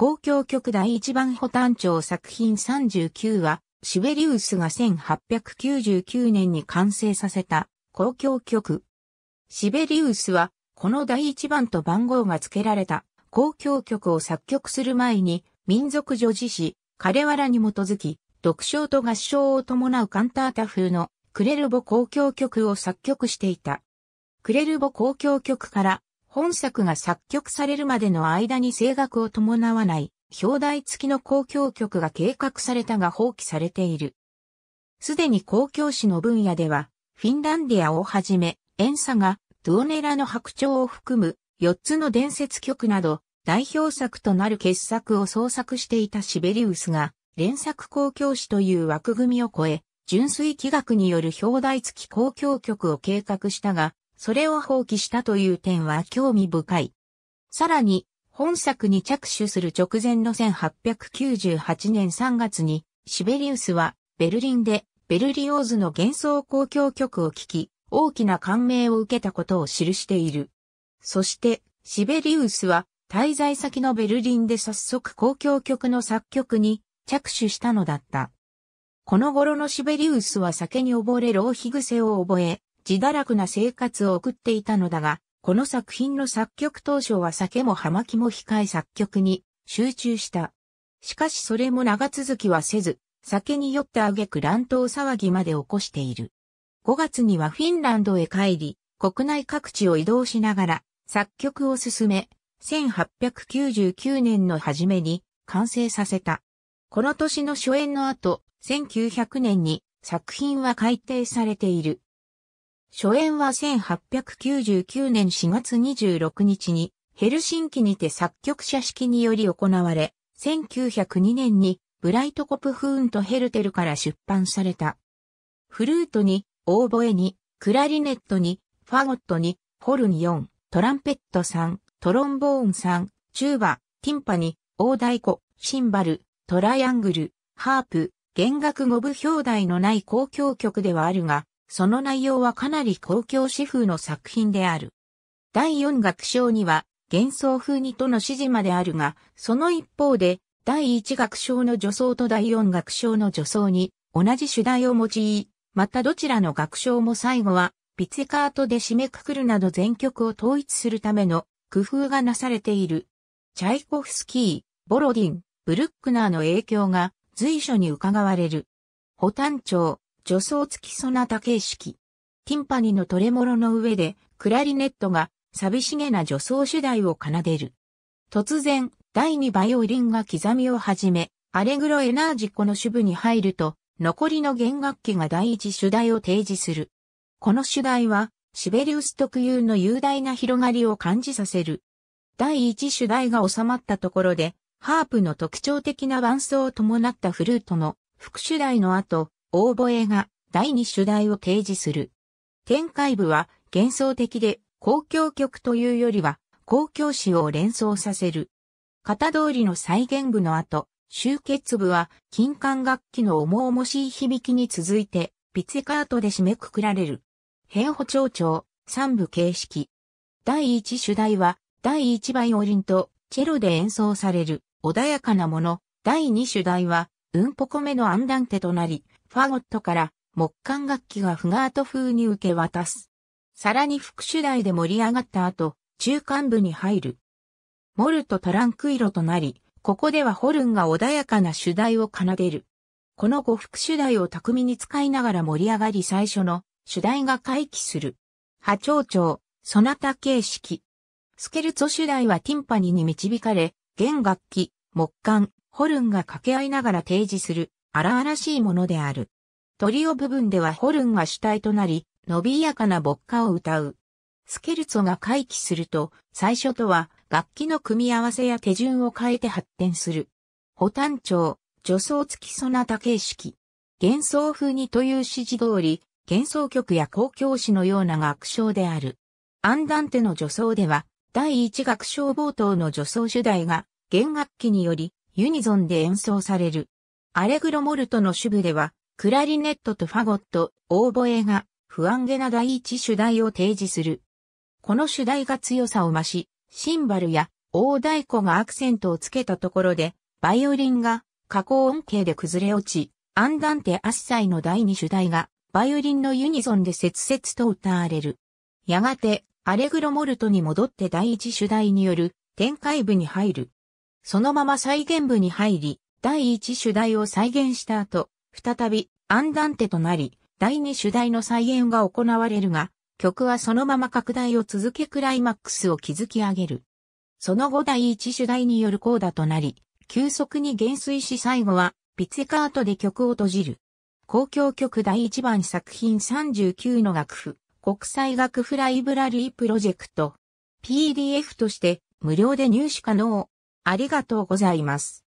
公共曲第一番補単調作品39は、シベリウスが1899年に完成させた公共曲。シベリウスは、この第一番と番号が付けられた公共曲を作曲する前に、民族女子詩、彼わらに基づき、読唱と合唱を伴うカンタータ風のクレルボ公共曲を作曲していた。クレルボ公共曲から本作が作曲されるまでの間に声楽を伴わない表題付きの公共曲が計画されたが放棄されている。すでに公共史の分野では、フィンランディアをはじめ、エンサが、ドゥオネラの白鳥を含む4つの伝説曲など、代表作となる傑作を創作していたシベリウスが、連作公共史という枠組みを超え、純粋気学による表題付き公共曲を計画したが、それを放棄したという点は興味深い。さらに、本作に着手する直前の1898年3月に、シベリウスはベルリンでベルリオーズの幻想交響曲を聴き、大きな感銘を受けたことを記している。そして、シベリウスは滞在先のベルリンで早速交響曲の作曲に着手したのだった。この頃のシベリウスは酒に溺れ浪費癖を覚え、自堕落な生活を送っていたのだが、この作品の作曲当初は酒も葉巻も控え作曲に集中した。しかしそれも長続きはせず、酒に酔っあ挙句乱闘騒ぎまで起こしている。5月にはフィンランドへ帰り、国内各地を移動しながら作曲を進め、1899年の初めに完成させた。この年の初演の後、1900年に作品は改訂されている。初演は1899年4月26日にヘルシンキにて作曲者式により行われ、1902年にブライトコプフーンとヘルテルから出版された。フルートに、オーボエに、クラリネットに、ファゴットに、ホルン4、トランペット3、トロンボーン3、チューバ、ティンパに、大太鼓、シンバル、トライアングル、ハープ、弦楽五部表題のない公共曲ではあるが、その内容はかなり公共詩風の作品である。第四楽章には、幻想風にとの指示まであるが、その一方で、第一楽章の女装と第四楽章の女装に、同じ主題を用い、またどちらの楽章も最後は、ピツカートで締めくくるなど全曲を統一するための工夫がなされている。チャイコフスキー、ボロディン、ブルックナーの影響が随所に伺われる。保丹町、女装付きソナタ形式。ティンパニのトレモロの上で、クラリネットが寂しげな女装主題を奏でる。突然、第2バイオリンが刻みを始め、アレグロエナージコの主部に入ると、残りの弦楽器が第一主題を提示する。この主題は、シベリウス特有の雄大な広がりを感じさせる。第一主題が収まったところで、ハープの特徴的な伴奏を伴ったフルートの副主題の後、オーボエが第二主題を提示する。展開部は幻想的で公共曲というよりは公共詩を連想させる。型通りの再現部の後、集結部は金管楽器の重々しい響きに続いてピツェカートで締めくくられる。変歩長調、三部形式。第一主題は第一バイオリンとチェロで演奏される穏やかなもの。第二主題はうんぽこめのアンダンテとなり、ファゴットから木管楽器がフガート風に受け渡す。さらに副主題で盛り上がった後、中間部に入る。モルとトランクイロとなり、ここではホルンが穏やかな主題を奏でる。この五副主題を巧みに使いながら盛り上がり最初の主題が回帰する。波長長、ソナタ形式。スケルツォ主題はティンパニに導かれ、弦楽器、木管、ホルンが掛け合いながら提示する荒々しいものである。トリオ部分ではホルンが主体となり、伸びやかな牧歌を歌う。スケルツォが回帰すると、最初とは楽器の組み合わせや手順を変えて発展する。保単調、助走付きソナタ形式。幻想風にという指示通り、幻想曲や公共詩のような楽章である。アンダンテの助走では、第一楽章冒頭の助走主題が、弦楽器により、ユニゾンで演奏される。アレグロモルトの主部では、クラリネットとファゴット、オーボエが、不安げな第一主題を提示する。この主題が強さを増し、シンバルや大太鼓がアクセントをつけたところで、バイオリンが加工音形で崩れ落ち、アンダンテ・アッサイの第二主題が、バイオリンのユニゾンで切々と歌われる。やがて、アレグロモルトに戻って第一主題による展開部に入る。そのまま再現部に入り、第1主題を再現した後、再びアンダンテとなり、第2主題の再演が行われるが、曲はそのまま拡大を続けクライマックスを築き上げる。その後第1主題によるコーダとなり、急速に減衰し最後はピツェカートで曲を閉じる。公共曲第1番作品39の楽譜、国際楽譜ライブラリープロジェクト。PDF として無料で入手可能。ありがとうございます。